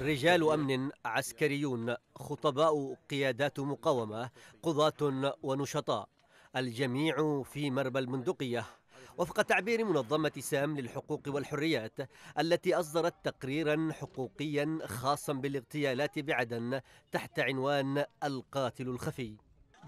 رجال أمن عسكريون خطباء قيادات مقاومة قضاة ونشطاء الجميع في مربى البندقية وفق تعبير منظمة سام للحقوق والحريات التي أصدرت تقريرا حقوقيا خاصا بالاغتيالات بعدن تحت عنوان القاتل الخفي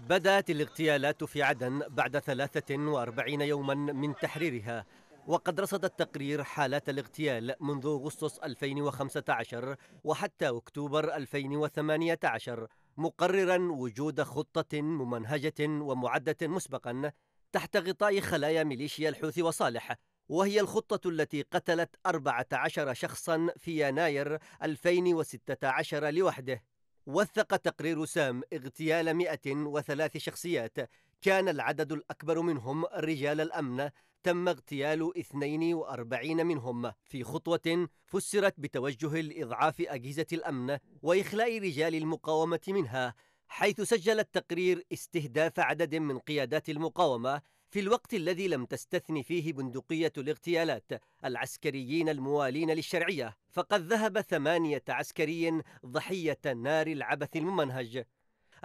بدأت الاغتيالات في عدن بعد 43 يوما من تحريرها وقد رصد التقرير حالات الاغتيال منذ أغسطس 2015 وحتى أكتوبر 2018 مقررا وجود خطة ممنهجة ومعدة مسبقا تحت غطاء خلايا ميليشيا الحوثي وصالح وهي الخطة التي قتلت 14 شخصا في يناير 2016 لوحده وثق تقرير سام اغتيال 103 شخصيات كان العدد الأكبر منهم رجال الأمن تم اغتيال 42 منهم في خطوة فسرت بتوجه لإضعاف أجهزة الأمن وإخلاء رجال المقاومة منها حيث سجل التقرير استهداف عدد من قيادات المقاومة في الوقت الذي لم تستثن فيه بندقية الاغتيالات العسكريين الموالين للشرعية فقد ذهب ثمانية عسكري ضحية نار العبث الممنهج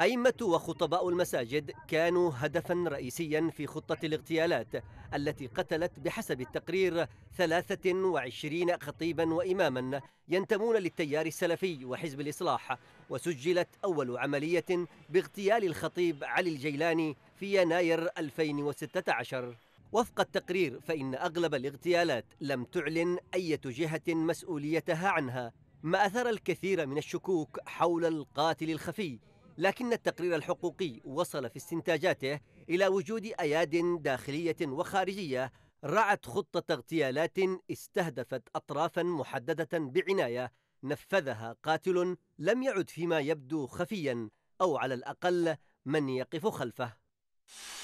أئمة وخطباء المساجد كانوا هدفا رئيسيا في خطة الاغتيالات التي قتلت بحسب التقرير 23 خطيبا وإماما ينتمون للتيار السلفي وحزب الإصلاح وسجلت أول عملية باغتيال الخطيب علي الجيلاني في يناير 2016 وفق التقرير فإن أغلب الاغتيالات لم تعلن أي جهة مسؤوليتها عنها ما أثر الكثير من الشكوك حول القاتل الخفي لكن التقرير الحقوقي وصل في استنتاجاته إلى وجود أياد داخلية وخارجية رعت خطة اغتيالات استهدفت أطرافا محددة بعناية نفذها قاتل لم يعد فيما يبدو خفيا أو على الأقل من يقف خلفه